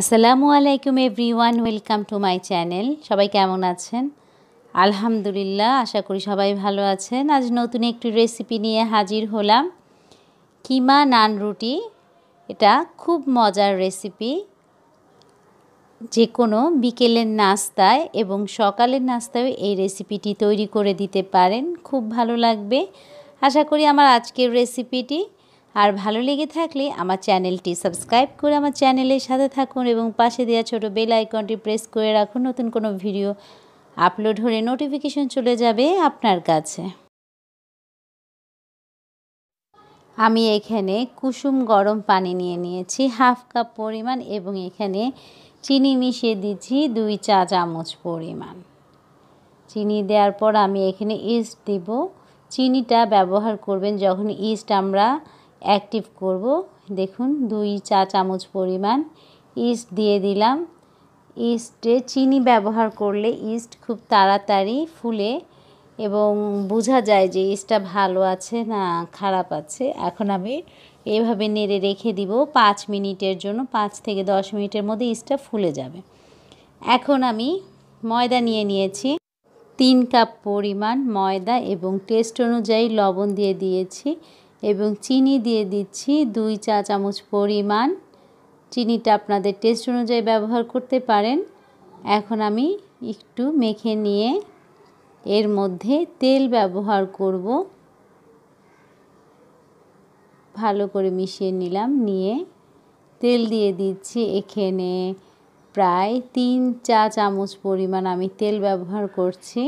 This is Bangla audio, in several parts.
আসসালামু আলাইকুম everyone welcome to my channel সবাই কেমন আছেন আলহামদুলিল্লাহ আশা করি সবাই ভালো আছেন আজ নতুন একটি রেসিপি নিয়ে হাজির হলাম কিমা নান রুটি এটা খুব মজার রেসিপি যে কোনো বিকেলের নাস্তায় এবং সকালের নাস্তায় এই রেসিপিটি তৈরি করে দিতে পারেন খুব ভালো লাগবে আশা করি আমার আজকের রেসিপিটি আর ভালো লেগে থাকলে আমার চ্যানেলটি সাবস্ক্রাইব করে আমার চ্যানেলের সাথে থাকুন এবং পাশে দেওয়া ছোট বেল আইকনটি প্রেস করে রাখুন নতুন কোনো ভিডিও আপলোড হলে নোটিফিকেশন চলে যাবে আপনার কাছে আমি এখানে কুসুম গরম পানি নিয়ে নিয়েছি হাফ কাপ পরিমাণ এবং এখানে চিনি মিশিয়ে দিচ্ছি দুই চা চামচ পরিমাণ চিনি দেওয়ার পর আমি এখানে ইস্ট দিব চিনিটা ব্যবহার করবেন যখন ইস্ট আমরা অ্যাক্টিভ করব দেখুন দুই চা চামচ পরিমাণ ইস্ট দিয়ে দিলাম ইস্টে চিনি ব্যবহার করলে ইস্ট খুব তাড়াতাড়ি ফুলে এবং বোঝা যায় যে ইস্টটা ভালো আছে না খারাপ আছে এখন আমি এভাবে নেড়ে রেখে দিব পাঁচ মিনিটের জন্য পাঁচ থেকে দশ মিনিটের মধ্যে ইস্টটা ফুলে যাবে এখন আমি ময়দা নিয়ে নিয়েছি তিন কাপ পরিমাণ ময়দা এবং টেস্ট অনুযায়ী লবণ দিয়ে দিয়েছি এবং চিনি দিয়ে দিচ্ছি দুই চা চামচ পরিমাণ চিনিটা আপনাদের টেস্ট অনুযায়ী ব্যবহার করতে পারেন এখন আমি একটু মেখে নিয়ে এর মধ্যে তেল ব্যবহার করব ভালো করে মিশিয়ে নিলাম নিয়ে তেল দিয়ে দিচ্ছি এখানে প্রায় তিন চা চামচ পরিমাণ আমি তেল ব্যবহার করছি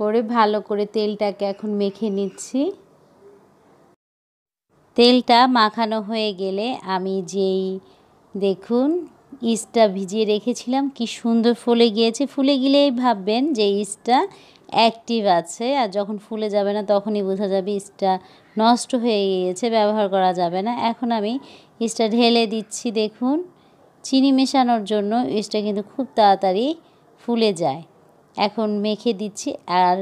করে ভালো করে তেলটাকে এখন মেখে নিচ্ছি তেলটা মাখানো হয়ে গেলে আমি যেই দেখুন ইস্টটা ভিজিয়ে রেখেছিলাম কি সুন্দর ফুলে গিয়েছে ফুলে গেলেই ভাববেন যে ইস্টটা অ্যাক্টিভ আছে আর যখন ফুলে যাবে না তখনই বোঝা যাবে ইস্টটা নষ্ট হয়ে গিয়েছে ব্যবহার করা যাবে না এখন আমি ইস্টটা ঢেলে দিচ্ছি দেখুন চিনি মেশানোর জন্য ইস্টটা কিন্তু খুব তাড়াতাড়ি ফুলে যায় এখন মেখে দিচ্ছি আর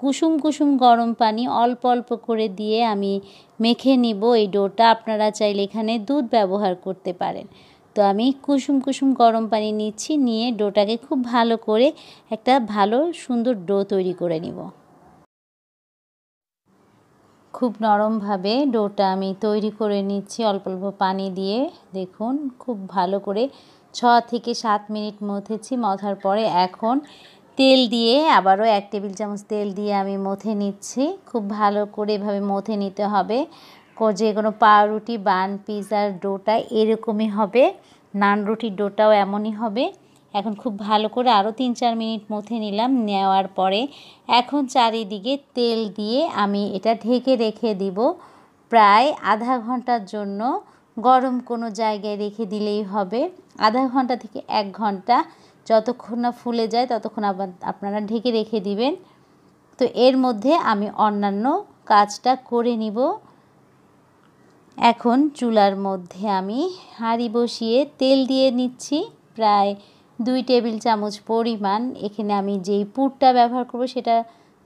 কুসুম কুসুম গরম পানি অল্প অল্প করে দিয়ে আমি মেখে নিব এই ডোটা আপনারা চাইলে এখানে দুধ ব্যবহার করতে পারেন তো আমি কুসুম কুসুম গরম পানি নিচ্ছি নিয়ে ডোটাকে খুব ভালো করে একটা ভালো সুন্দর ডো তৈরি করে নিব খুব নরমভাবে ডোটা আমি তৈরি করে নিচ্ছি অল্প অল্প পানি দিয়ে দেখুন খুব ভালো করে ছ থেকে সাত মিনিট মথেছি মথার পরে এখন তেল দিয়ে আবারও এক টেবিল চামচ তেল দিয়ে আমি মথে নিচ্ছি খুব ভালো করে এভাবে মথে নিতে হবে যে কোনো পাউরুটি বান পিজার ডোটা এরকমই হবে নান রুটির ডোটাও এমনই হবে এখন খুব ভালো করে আরও তিন চার মিনিট মথে নিলাম নেওয়ার পরে এখন চারিদিকে তেল দিয়ে আমি এটা ঢেকে রেখে দিব প্রায় আধা ঘন্টার জন্য গরম কোনো জায়গায় রেখে দিলেই হবে আধা ঘন্টা থেকে এক ঘন্টা যতক্ষণ না ফুলে যায় ততক্ষণ আবার আপনারা ঢেকে রেখে দিবেন তো এর মধ্যে আমি অন্যান্য কাজটা করে নিব এখন চুলার মধ্যে আমি হাঁড়ি বসিয়ে তেল দিয়ে নিচ্ছি প্রায় দুই টেবিল চামচ পরিমাণ এখানে আমি যেই পুরটা ব্যবহার করব সেটা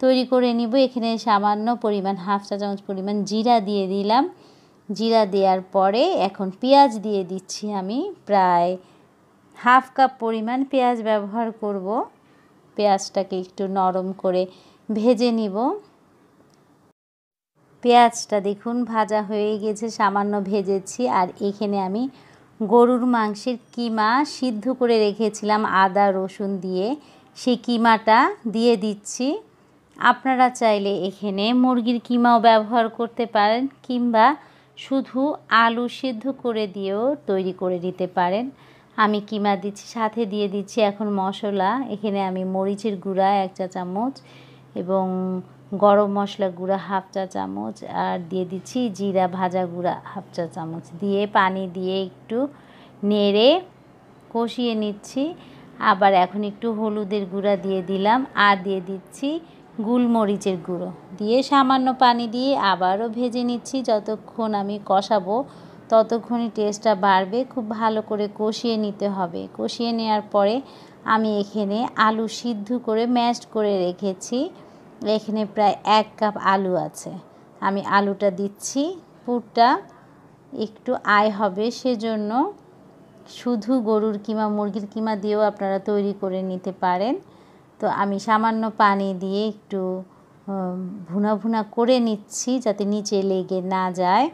তৈরি করে নিব এখানে সামান্য পরিমাণ হাফ চা চামচ পরিমাণ জিরা দিয়ে দিলাম জিরা দেওয়ার পরে এখন পেঁয়াজ দিয়ে দিচ্ছি আমি প্রায় হাফ কাপ পরিমাণ পেঁয়াজ ব্যবহার করব পেঁয়াজটাকে একটু নরম করে ভেজে নিব পেঁয়াজটা দেখুন ভাজা হয়ে গেছে সামান্য ভেজেছি আর এখানে আমি গরুর মাংসের কিমা সিদ্ধ করে রেখেছিলাম আদা রসুন দিয়ে সেই কিমাটা দিয়ে দিচ্ছি আপনারা চাইলে এখানে মুরগির কিমাও ব্যবহার করতে পারেন কিংবা শুধু আলু সিদ্ধ করে দিয়েও তৈরি করে দিতে পারেন আমি কিমা দিচ্ছি সাথে দিয়ে দিচ্ছি এখন মশলা এখানে আমি মরিচের গুঁড়া এক চা চামচ এবং গরম মশলা গুঁড়া হাফ চা চামচ আর দিয়ে দিচ্ছি জিরা ভাজা গুঁড়া হাফ চা চামচ দিয়ে পানি দিয়ে একটু নেড়ে কষিয়ে নিচ্ছি আবার এখন একটু হলুদের গুঁড়া দিয়ে দিলাম আর দিয়ে দিচ্ছি গুলমরিচের গুঁড়ো দিয়ে সামান্য পানি দিয়ে আবারও ভেজে নিচ্ছি যতক্ষণ আমি কষাবো ততক্ষণই টেস্টটা বাড়বে খুব ভালো করে কষিয়ে নিতে হবে কষিয়ে নেওয়ার পরে আমি এখানে আলু সিদ্ধ করে ম্যাশ করে রেখেছি এখানে প্রায় এক কাপ আলু আছে আমি আলুটা দিচ্ছি পুরটা একটু আয় হবে সেজন্য শুধু গরুর কিমা মুরগির কিমা দিয়েও আপনারা তৈরি করে নিতে পারেন তো আমি সামান্য পানি দিয়ে একটু ভুনা ভুনা করে নিচ্ছি যাতে নিচে লেগে না যায়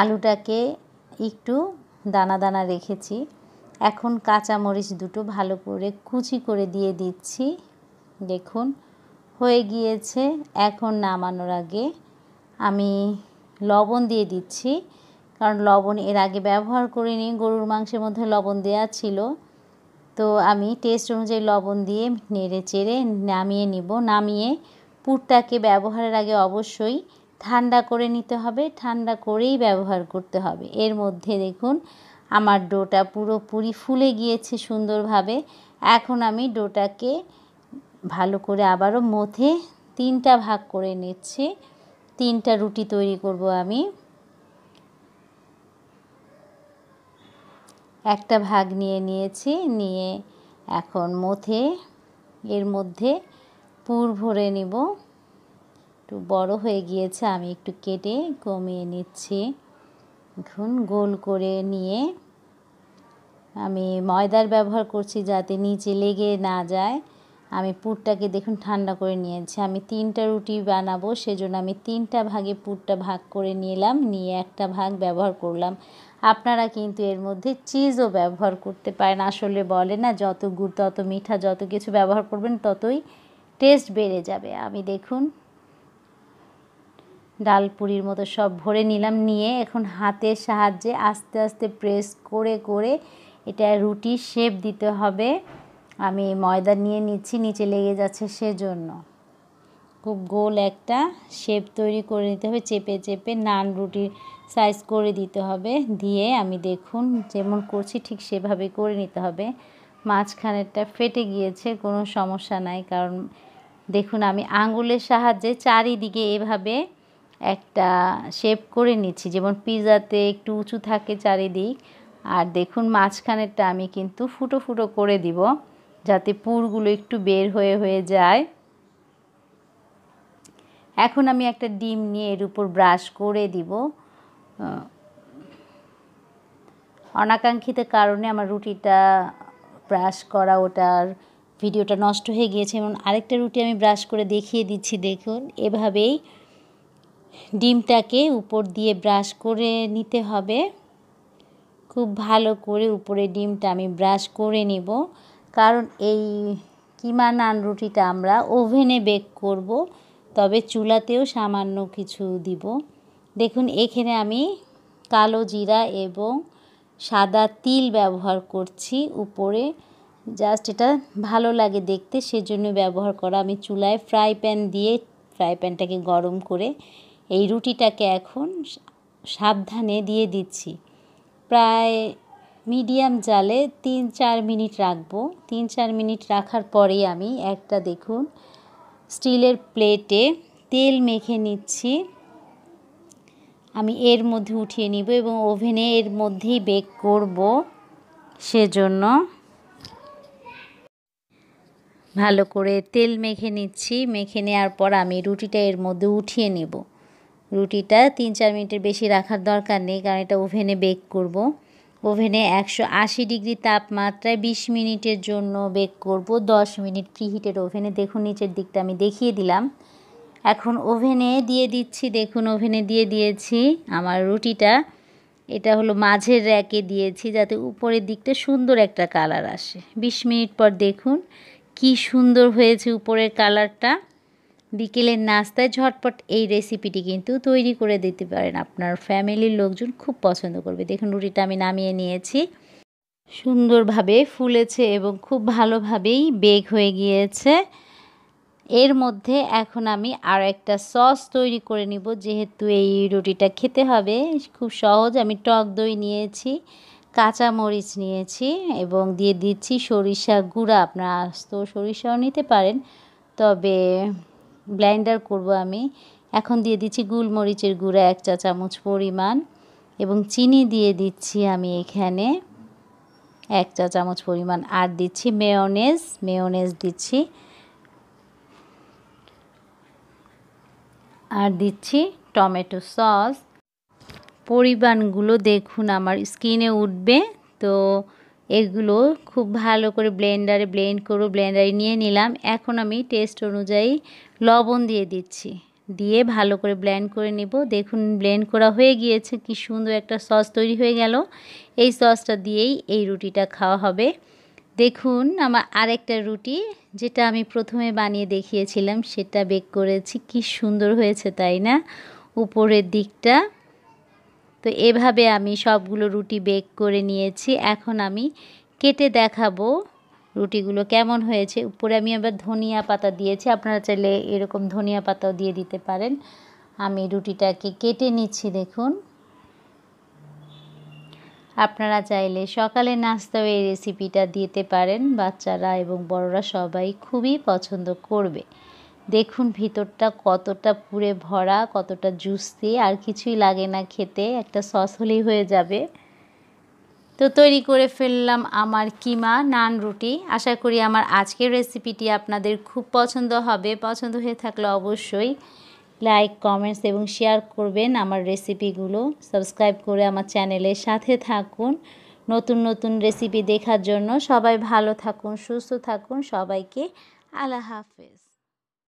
আলুটাকে একটু দানা দানা রেখেছি এখন কাঁচামরিচ দুটো ভালো করে কুচি করে দিয়ে দিচ্ছি দেখুন হয়ে গিয়েছে এখন নামানোর আগে আমি লবণ দিয়ে দিচ্ছি কারণ লবণ এর আগে ব্যবহার করিনি গরুর মাংসের মধ্যে লবণ দেওয়া ছিল তো আমি টেস্ট অনুযায়ী লবণ দিয়ে নেড়ে চেড়ে নামিয়ে নিব নামিয়ে পুরটাকে ব্যবহারের আগে অবশ্যই ঠান্ডা করে নিতে হবে ঠান্ডা করেই ব্যবহার করতে হবে এর মধ্যে দেখুন আমার ডোটা পুরোপুরি ফুলে গিয়েছে সুন্দরভাবে এখন আমি ডোটাকে ভালো করে আবারও মথে তিনটা ভাগ করে নিচ্ছি তিনটা রুটি তৈরি করব আমি একটা ভাগ নিয়ে নিয়েছি নিয়ে এখন মথে এর মধ্যে পুর ভরে নিব একটু বড় হয়ে গিয়েছে আমি একটু কেটে কমিয়ে নিচ্ছি এখন গোল করে নিয়ে আমি ময়দার ব্যবহার করছি যাতে নিচে লেগে না যায় আমি পুরটাকে দেখুন ঠান্ডা করে নিয়েছি আমি তিনটা রুটি বানাবো সেজন্য আমি তিনটা ভাগে পুরটা ভাগ করে নিলাম নিয়ে একটা ভাগ ব্যবহার করলাম আপনারা কিন্তু এর মধ্যে চিজও ব্যবহার করতে পারেন আসলে বলে না যত গুড় তত মিঠা যত কিছু ব্যবহার করবেন ততই টেস্ট বেড়ে যাবে আমি দেখুন ডাল পুরির মতো সব ভরে নিলাম নিয়ে এখন হাতের সাহায্যে আস্তে আস্তে প্রেস করে করে এটা রুটি শেপ দিতে হবে আমি ময়দা নিয়ে নিচ্ছি নিচে লেগে যাচ্ছে সেজন্য খুব গোল একটা শেপ তৈরি করে নিতে হবে চেপে চেপে নান রুটির সাইজ করে দিতে হবে দিয়ে আমি দেখুন যেমন করছি ঠিক সেভাবে করে নিতে হবে মাঝখানেরটা ফেটে গিয়েছে কোনো সমস্যা নাই কারণ দেখুন আমি আঙুলের সাহায্যে চারিদিকে এভাবে একটা শেপ করে নিচ্ছি যেমন পিজাতে একটু উঁচু থাকে চারিদিক আর দেখুন মাঝখানেরটা আমি কিন্তু ফুটো ফুটো করে দিব যাতে পুরগুলো একটু বের হয়ে হয়ে যায় এখন আমি একটা ডিম নিয়ে এর উপর ব্রাশ করে দিব অনাকাঙ্ক্ষিত কারণে আমার রুটিটা ব্রাশ করা ওটার ভিডিওটা নষ্ট হয়ে গিয়েছে এবং আরেকটা রুটি আমি ব্রাশ করে দেখিয়ে দিচ্ছি দেখুন এভাবেই ডিমটাকে উপর দিয়ে ব্রাশ করে নিতে হবে খুব ভালো করে উপরে ডিমটা আমি ব্রাশ করে নেব কারণ এই কিমা নান রুটিটা আমরা ওভেনে বেক করব তবে চুলাতেও সামান্য কিছু দিব দেখুন এখানে আমি কালো জিরা এবং সাদা তিল ব্যবহার করছি উপরে জাস্ট এটা ভালো লাগে দেখতে সেজন্য ব্যবহার করা আমি চুলায় ফ্রাই প্যান দিয়ে ফ্রাই প্যানটাকে গরম করে এই রুটিটাকে এখন সাবধানে দিয়ে দিচ্ছি প্রায় মিডিয়াম জালে তিন চার মিনিট রাখবো তিন চার মিনিট রাখার পরেই আমি একটা দেখুন স্টিলের প্লেটে তেল মেখে নিচ্ছি আমি এর মধ্যে উঠিয়ে নিব এবং ওভেনে এর মধ্যেই বেক করব সেজন্য ভালো করে তেল মেখে নিচ্ছি মেখে নেওয়ার পর আমি রুটিটা এর মধ্যে উঠিয়ে নেব রুটিটা তিন চার মিনিটের বেশি রাখার দরকার নেই কারণ এটা ওভেনে বেক করব। ওভেনে একশো আশি ডিগ্রি তাপমাত্রায় ২০ মিনিটের জন্য বেক করব 10 মিনিট প্রিহিটেড ওভেনে দেখুন নিচের দিকটা আমি দেখিয়ে দিলাম এখন ওভেনে দিয়ে দিচ্ছি দেখুন ওভেনে দিয়ে দিয়েছি আমার রুটিটা এটা হলো মাঝের র্যাকে দিয়েছি যাতে উপরের দিকটা সুন্দর একটা কালার আসে ২০ মিনিট পর দেখুন কি সুন্দর হয়েছে উপরের কালারটা বিকেলের নাস্তায় ঝটপট এই রেসিপিটি কিন্তু তৈরি করে দিতে পারেন আপনার ফ্যামিলির লোকজন খুব পছন্দ করবে দেখুন রুটিটা আমি নামিয়ে নিয়েছি সুন্দরভাবে ফুলেছে এবং খুব ভালোভাবেই বেক হয়ে গিয়েছে এর মধ্যে এখন আমি আর একটা সস তৈরি করে নিব যেহেতু এই রুটিটা খেতে হবে খুব সহজ আমি টক দই নিয়েছি কাঁচা মরিচ নিয়েছি এবং দিয়ে দিচ্ছি সরিষা গুঁড়া আপনারা আস্ত সরিষাও নিতে পারেন তবে ব্লাইন্ডার করব আমি এখন দিয়ে দিচ্ছি গুলমরিচের গুঁড়া এক চা চামচ পরিমাণ এবং চিনি দিয়ে দিচ্ছি আমি এখানে এক চা চামচ পরিমাণ আর দিচ্ছি মেয়নেজ মেয়নেজ দিচ্ছি আর দিচ্ছি টমেটো সস পরিমাণগুলো দেখুন আমার স্কিনে উঠবে তো এগুলো খুব ভালো করে ব্লেন্ডারে ব্লেন্ড করে ব্লেন্ডারে নিয়ে নিলাম এখন আমি টেস্ট অনুযায়ী লবণ দিয়ে দিচ্ছি দিয়ে ভালো করে ব্লেন্ড করে নেব দেখুন ব্লেন্ড করা হয়ে গিয়েছে কি সুন্দর একটা সস তৈরি হয়ে গেল এই সসটা দিয়েই এই রুটিটা খাওয়া হবে দেখুন আমার আরেকটা রুটি যেটা আমি প্রথমে বানিয়ে দেখিয়েছিলাম সেটা বেক করেছি কি সুন্দর হয়েছে তাই না উপরের দিকটা তো এভাবে আমি সবগুলো রুটি বেক করে নিয়েছি এখন আমি কেটে দেখাবো রুটিগুলো কেমন হয়েছে উপরে আমি আবার ধনিয়া পাতা দিয়েছি আপনারা চাইলে এরকম ধনিয়া পাতাও দিয়ে দিতে পারেন আমি রুটিটাকে কেটে নিচ্ছি দেখুন আপনারা চাইলে সকালে নাস্তাও এই রেসিপিটা দিতে পারেন বাচ্চারা এবং বড়রা সবাই খুবই পছন্দ করবে দেখুন ভিতরটা কতটা পুরে ভরা কতটা জুস দিয়ে আর কিছুই লাগে না খেতে একটা সস হলেই হয়ে যাবে তো তৈরি করে ফেললাম আমার কিমা নান রুটি আশা করি আমার আজকের রেসিপিটি আপনাদের খুব পছন্দ হবে পছন্দ হয়ে থাকলে অবশ্যই লাইক কমেন্টস এবং শেয়ার করবেন আমার রেসিপিগুলো সাবস্ক্রাইব করে আমার চ্যানেলের সাথে থাকুন নতুন নতুন রেসিপি দেখার জন্য সবাই ভালো থাকুন সুস্থ থাকুন সবাইকে আল্লাহ হাফেজ